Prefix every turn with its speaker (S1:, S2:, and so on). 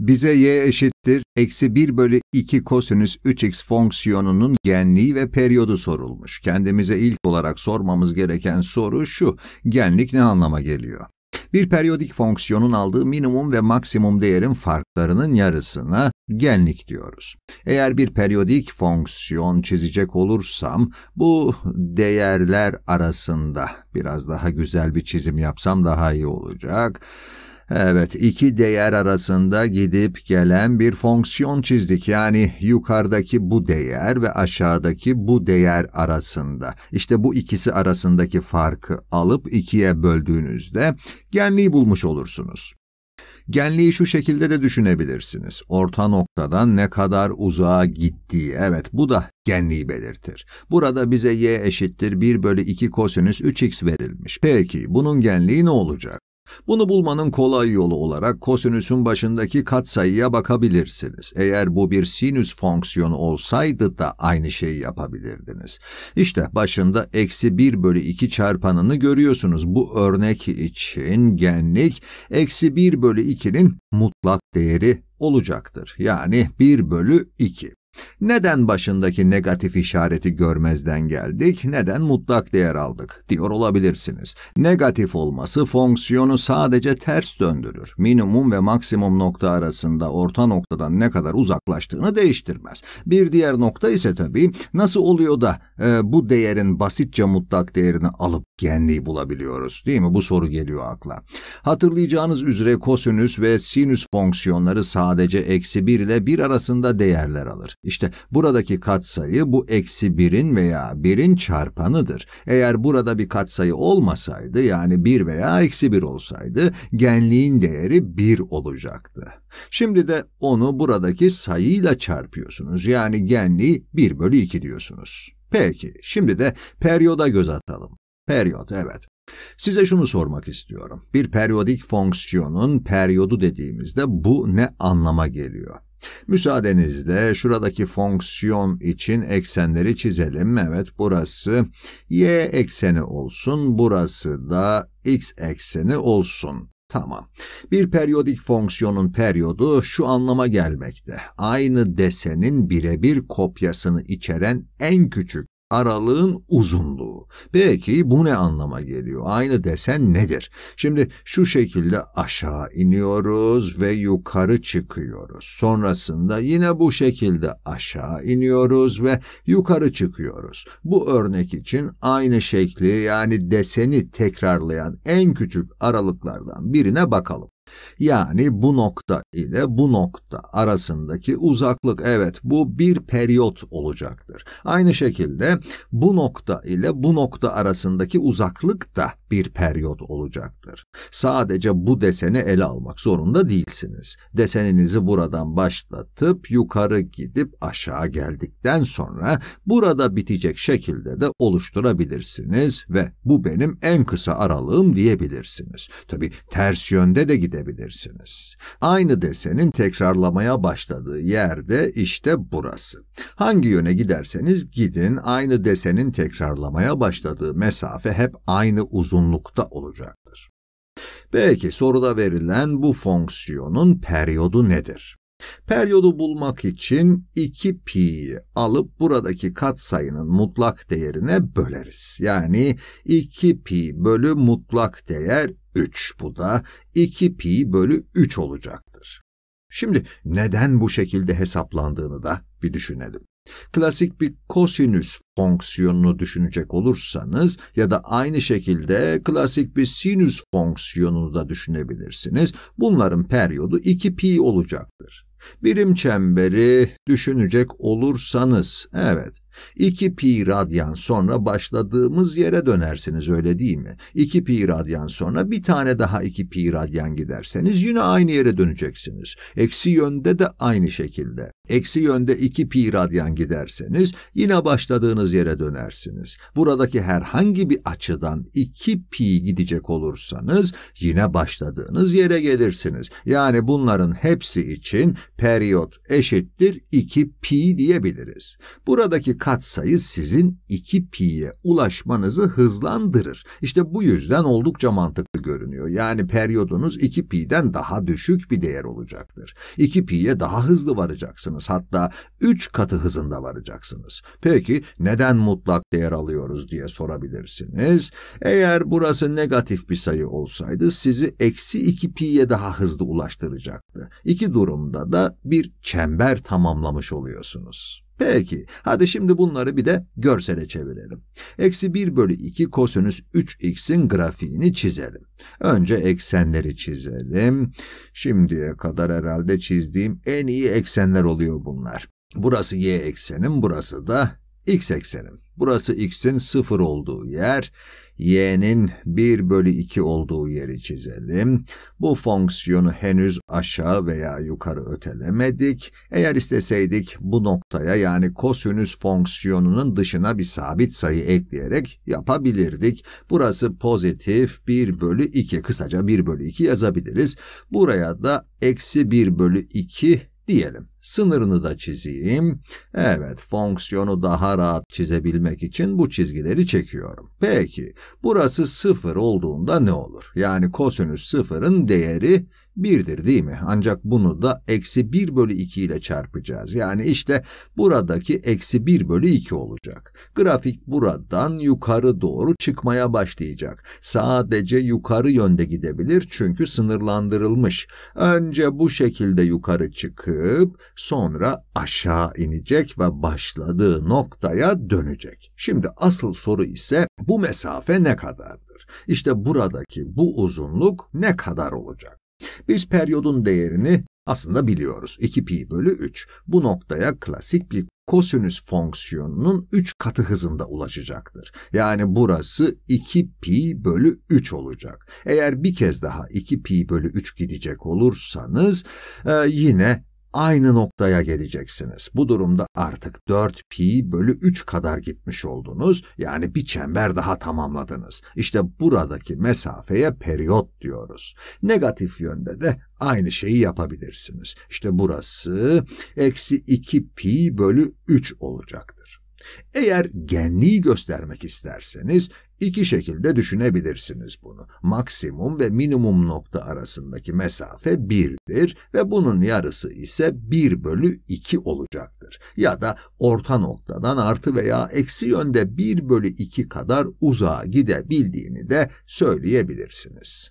S1: Bize y eşittir eksi 1 bölü 2 kosinüs 3x fonksiyonunun genliği ve periyodu sorulmuş. Kendimize ilk olarak sormamız gereken soru şu, genlik ne anlama geliyor? Bir periyodik fonksiyonun aldığı minimum ve maksimum değerin farklarının yarısına genlik diyoruz. Eğer bir periyodik fonksiyon çizecek olursam bu değerler arasında biraz daha güzel bir çizim yapsam daha iyi olacak. Evet, iki değer arasında gidip gelen bir fonksiyon çizdik. Yani yukarıdaki bu değer ve aşağıdaki bu değer arasında. İşte bu ikisi arasındaki farkı alıp ikiye böldüğünüzde genliği bulmuş olursunuz. Genliği şu şekilde de düşünebilirsiniz. Orta noktadan ne kadar uzağa gittiği, evet bu da genliği belirtir. Burada bize y eşittir 1 bölü 2 kosinüs 3x verilmiş. Peki bunun genliği ne olacak? Bunu bulmanın kolay yolu olarak kosinüsün başındaki katsayıya bakabilirsiniz. Eğer bu bir sinüs fonksiyonu olsaydı da aynı şeyi yapabilirdiniz. İşte başında eksi 1 bölü 2 çarpanını görüyorsunuz. Bu örnek için genlik eksi 1 bölü 2'nin mutlak değeri olacaktır. Yani 1 bölü 2. Neden başındaki negatif işareti görmezden geldik, neden mutlak değer aldık diyor olabilirsiniz. Negatif olması fonksiyonu sadece ters döndürür. Minimum ve maksimum nokta arasında orta noktadan ne kadar uzaklaştığını değiştirmez. Bir diğer nokta ise tabii nasıl oluyor da e, bu değerin basitçe mutlak değerini alıp genliği bulabiliyoruz değil mi? Bu soru geliyor akla. Hatırlayacağınız üzere kosinüs ve sinüs fonksiyonları sadece eksi 1 ile 1 arasında değerler alır. İşte buradaki katsayı bu eksi birin veya birin çarpanıdır. Eğer burada bir katsayı olmasaydı yani bir veya eksi bir olsaydı genliğin değeri bir olacaktı. Şimdi de onu buradaki sayıyla çarpıyorsunuz yani genliği 1 bölü 2 diyorsunuz. Peki şimdi de periyoda göz atalım. Periyot evet. Size şunu sormak istiyorum. Bir periyodik fonksiyonun periyodu dediğimizde bu ne anlama geliyor? Müsaadenizle şuradaki fonksiyon için eksenleri çizelim. Evet burası y ekseni olsun, burası da x ekseni olsun. Tamam. Bir periyodik fonksiyonun periyodu şu anlama gelmekte. Aynı desenin birebir kopyasını içeren en küçük aralığın uzunluğu. Peki bu ne anlama geliyor? Aynı desen nedir? Şimdi şu şekilde aşağı iniyoruz ve yukarı çıkıyoruz. Sonrasında yine bu şekilde aşağı iniyoruz ve yukarı çıkıyoruz. Bu örnek için aynı şekli yani deseni tekrarlayan en küçük aralıklardan birine bakalım. Yani bu nokta ile bu nokta arasındaki uzaklık evet bu bir periyot olacaktır. Aynı şekilde bu nokta ile bu nokta arasındaki uzaklık da bir periyot olacaktır. Sadece bu deseni ele almak zorunda değilsiniz. Deseninizi buradan başlatıp yukarı gidip aşağı geldikten sonra burada bitecek şekilde de oluşturabilirsiniz ve bu benim en kısa aralığım diyebilirsiniz. Tabi ters yönde de gidebilirsiniz edebilirsiniz. Aynı desenin tekrarlamaya başladığı yerde işte burası. Hangi yöne giderseniz gidin aynı desenin tekrarlamaya başladığı mesafe hep aynı uzunlukta olacaktır. Peki soruda verilen bu fonksiyonun periyodu nedir? Periyodu bulmak için 2 pi'yi alıp buradaki katsayının mutlak değerine böleriz. Yani 2 pi bölü mutlak değer 3. Bu da 2 pi bölü 3 olacaktır. Şimdi neden bu şekilde hesaplandığını da bir düşünelim. Klasik bir kosinüs fonksiyonunu düşünecek olursanız ya da aynı şekilde klasik bir sinüs fonksiyonunu da düşünebilirsiniz. Bunların periyodu 2 pi olacaktır. Birim çemberi düşünecek olursanız, evet, 2 pi radyan sonra başladığımız yere dönersiniz öyle değil mi? 2 pi radyan sonra bir tane daha 2 pi radyan giderseniz yine aynı yere döneceksiniz. Eksi yönde de aynı şekilde. Eksi yönde 2 pi radyan giderseniz yine başladığınız yere dönersiniz. Buradaki herhangi bir açıdan 2 pi gidecek olursanız yine başladığınız yere gelirsiniz. Yani bunların hepsi için periyot eşittir 2 pi diyebiliriz. Buradaki katsayı sizin 2 pi'ye ulaşmanızı hızlandırır. İşte bu yüzden oldukça mantıklı görünüyor. Yani periyodunuz 2 pi'den daha düşük bir değer olacaktır. 2 pi'ye daha hızlı varacaksınız. Hatta 3 katı hızında varacaksınız. Peki neden mutlak değer alıyoruz diye sorabilirsiniz. Eğer burası negatif bir sayı olsaydı sizi eksi 2 pi'ye daha hızlı ulaştıracaktı. İki durumda da bir çember tamamlamış oluyorsunuz. Peki, hadi şimdi bunları bir de görsele çevirelim. Eksi 1 bölü 2 kosinüs 3x'in grafiğini çizelim. Önce eksenleri çizelim. Şimdiye kadar herhalde çizdiğim en iyi eksenler oluyor bunlar. Burası y eksenim, burası da x eksenim. Burası x'in 0 olduğu yer, y'nin 1 bölü 2 olduğu yeri çizelim. Bu fonksiyonu henüz aşağı veya yukarı ötelemedik. Eğer isteseydik bu noktaya yani kosinüs fonksiyonunun dışına bir sabit sayı ekleyerek yapabilirdik. Burası pozitif 1 bölü 2, kısaca 1 bölü 2 yazabiliriz. Buraya da eksi 1 bölü 2 diyelim. Sınırını da çizeyim. Evet, fonksiyonu daha rahat çizebilmek için bu çizgileri çekiyorum. Peki, burası 0 olduğunda ne olur? Yani kosinüs 0'ın değeri 1'dir değil mi? Ancak bunu da eksi 1 bölü 2 ile çarpacağız. Yani işte buradaki eksi 1 bölü 2 olacak. Grafik buradan yukarı doğru çıkmaya başlayacak. Sadece yukarı yönde gidebilir çünkü sınırlandırılmış. Önce bu şekilde yukarı çıkıp sonra aşağı inecek ve başladığı noktaya dönecek. Şimdi asıl soru ise bu mesafe ne kadardır? İşte buradaki bu uzunluk ne kadar olacak? Biz periyodun değerini aslında biliyoruz. 2 pi bölü 3. Bu noktaya klasik bir kosinüs fonksiyonunun 3 katı hızında ulaşacaktır. Yani burası 2 pi bölü 3 olacak. Eğer bir kez daha 2 pi bölü 3 gidecek olursanız e, yine aynı noktaya geleceksiniz. Bu durumda artık 4 pi bölü 3 kadar gitmiş oldunuz. Yani bir çember daha tamamladınız. İşte buradaki mesafeye periyot diyoruz. Negatif yönde de aynı şeyi yapabilirsiniz. İşte burası eksi 2 pi bölü 3 olacaktır. Eğer genliği göstermek isterseniz iki şekilde düşünebilirsiniz bunu. Maksimum ve minimum nokta arasındaki mesafe 1'dir ve bunun yarısı ise 1 bölü 2 olacaktır. Ya da orta noktadan artı veya eksi yönde 1 bölü 2 kadar uzağa gidebildiğini de söyleyebilirsiniz.